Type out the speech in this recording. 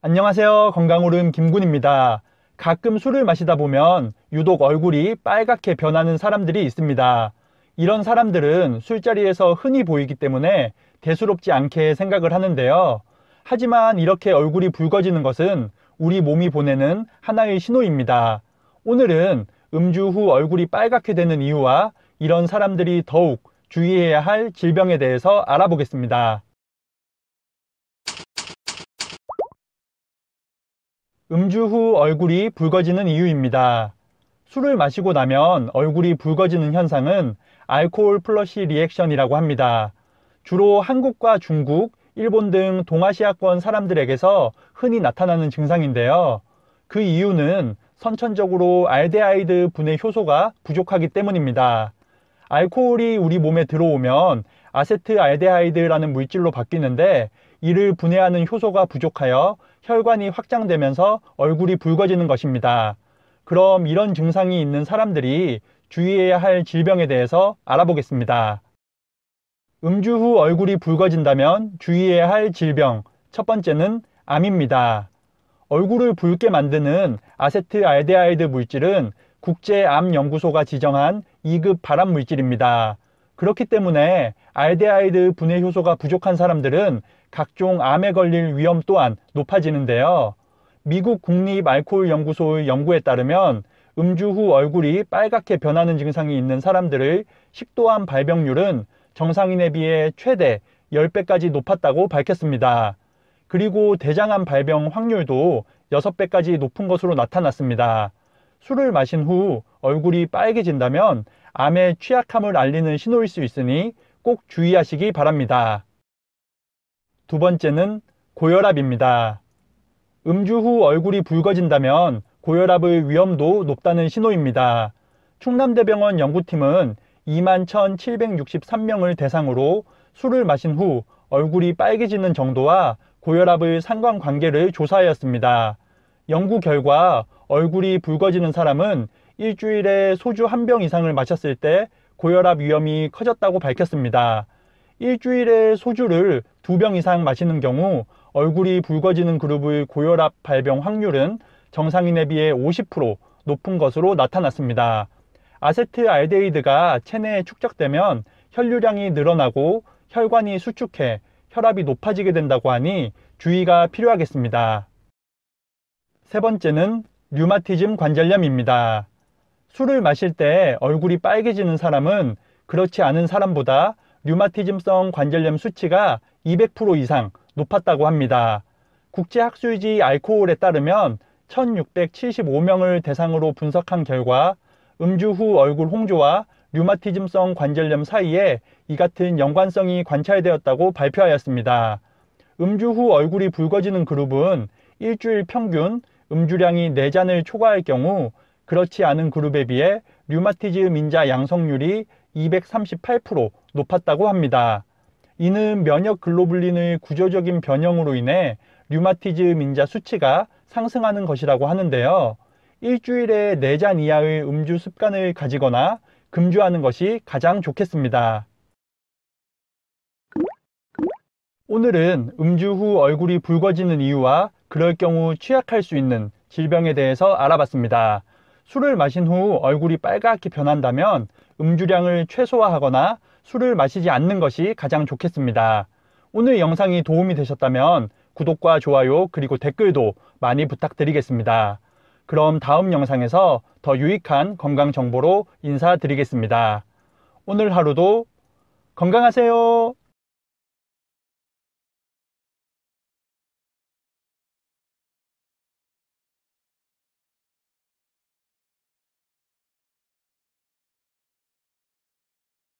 안녕하세요 건강오름 김군입니다 가끔 술을 마시다 보면 유독 얼굴이 빨갛게 변하는 사람들이 있습니다 이런 사람들은 술자리에서 흔히 보이기 때문에 대수롭지 않게 생각을 하는데요 하지만 이렇게 얼굴이 붉어지는 것은 우리 몸이 보내는 하나의 신호입니다 오늘은 음주 후 얼굴이 빨갛게 되는 이유와 이런 사람들이 더욱 주의해야 할 질병에 대해서 알아보겠습니다 음주 후 얼굴이 붉어지는 이유입니다. 술을 마시고 나면 얼굴이 붉어지는 현상은 알코올 플러시 리액션이라고 합니다. 주로 한국과 중국, 일본 등 동아시아권 사람들에게서 흔히 나타나는 증상인데요. 그 이유는 선천적으로 알데하이드 분해 효소가 부족하기 때문입니다. 알코올이 우리 몸에 들어오면 아세트알데하이드라는 물질로 바뀌는데 이를 분해하는 효소가 부족하여 혈관이 확장되면서 얼굴이 붉어지는 것입니다. 그럼 이런 증상이 있는 사람들이 주의해야 할 질병에 대해서 알아보겠습니다. 음주 후 얼굴이 붉어진다면 주의해야 할 질병 첫 번째는 암입니다. 얼굴을 붉게 만드는 아세트알데하이드 물질은 국제암연구소가 지정한 2급 발암 물질입니다. 그렇기 때문에 알데하이드 분해 효소가 부족한 사람들은 각종 암에 걸릴 위험 또한 높아지는데요. 미국 국립 알코올 연구소의 연구에 따르면 음주 후 얼굴이 빨갛게 변하는 증상이 있는 사람들의 식도암 발병률은 정상인에 비해 최대 10배까지 높았다고 밝혔습니다. 그리고 대장암 발병 확률도 6배까지 높은 것으로 나타났습니다. 술을 마신 후 얼굴이 빨개진다면 암의 취약함을 알리는 신호일 수 있으니 꼭 주의하시기 바랍니다. 두 번째는 고혈압입니다. 음주 후 얼굴이 붉어진다면 고혈압의 위험도 높다는 신호입니다. 충남대병원 연구팀은 21,763명을 대상으로 술을 마신 후 얼굴이 빨개지는 정도와 고혈압의 상관관계를 조사하였습니다. 연구 결과 얼굴이 붉어지는 사람은 일주일에 소주 한 병 이상을 마셨을 때 고혈압 위험이 커졌다고 밝혔습니다. 일주일에 소주를 두 병 이상 마시는 경우 얼굴이 붉어지는 그룹의 고혈압 발병 확률은 정상인에 비해 50% 높은 것으로 나타났습니다. 아세트알데히드가 체내에 축적되면 혈류량이 늘어나고 혈관이 수축해 혈압이 높아지게 된다고 하니 주의가 필요하겠습니다. 세 번째는 류마티즘 관절염입니다. 술을 마실 때 얼굴이 빨개지는 사람은 그렇지 않은 사람보다 류마티즘성 관절염 수치가 200% 이상 높았다고 합니다. 국제학술지 알코올에 따르면 1675명을 대상으로 분석한 결과 음주 후 얼굴 홍조와 류마티즘성 관절염 사이에 이 같은 연관성이 관찰되었다고 발표하였습니다. 음주 후 얼굴이 붉어지는 그룹은 일주일 평균 음주량이 4잔을 초과할 경우 그렇지 않은 그룹에 비해 류마티즈음 인자 양성률이 238% 높았다고 합니다. 이는 면역 글로블린의 구조적인 변형으로 인해 류마티즈음 인자 수치가 상승하는 것이라고 하는데요. 일주일에 4잔 이하의 음주 습관을 가지거나 금주하는 것이 가장 좋겠습니다. 오늘은 음주 후 얼굴이 붉어지는 이유와 그럴 경우 취약할 수 있는 질병에 대해서 알아봤습니다. 술을 마신 후 얼굴이 빨갛게 변한다면 음주량을 최소화하거나 술을 마시지 않는 것이 가장 좋겠습니다. 오늘 영상이 도움이 되셨다면 구독과 좋아요 그리고 댓글도 많이 부탁드리겠습니다. 그럼 다음 영상에서 더 유익한 건강 정보로 인사드리겠습니다. 오늘 하루도 건강하세요.